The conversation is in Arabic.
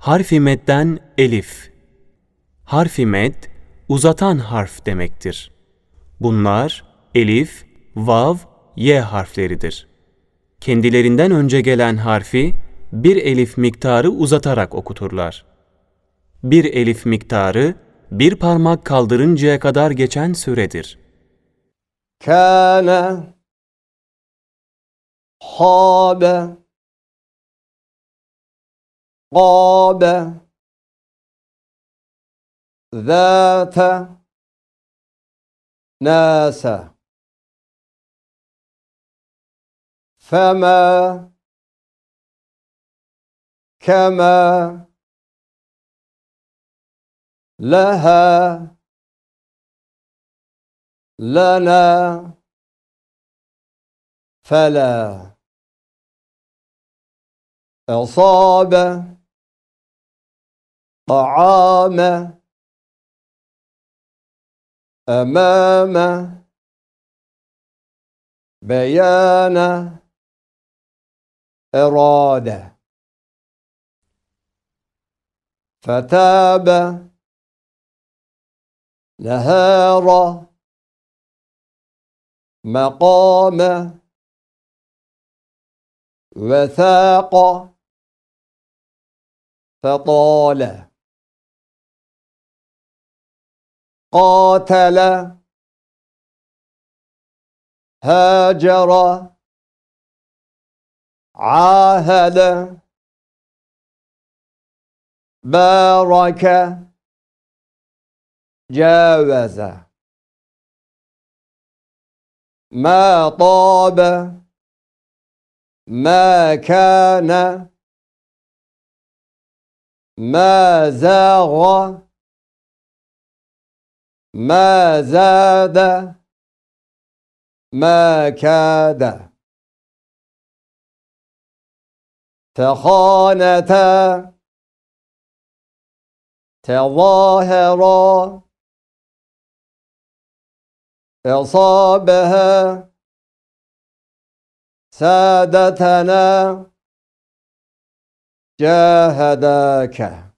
Harfi medden elif. Harfi med, uzatan harf demektir. Bunlar elif, vav, y harfleridir. Kendilerinden önce gelen harfi bir elif miktarı uzatarak okuturlar. Bir elif miktarı bir parmak kaldırıncaya kadar geçen süredir. Kâne Habe قاب ذات ناس فما كما لها لنا فلا أصاب طعام أمام بيان إرادة فتاب نهار مقام وثاق فطال قاتل هاجر عاهد بارك جاوز ما طاب ما كان ما زاغ Ma zâde ma kâde tehânete tezâhera esabehe سادتنا جاهداك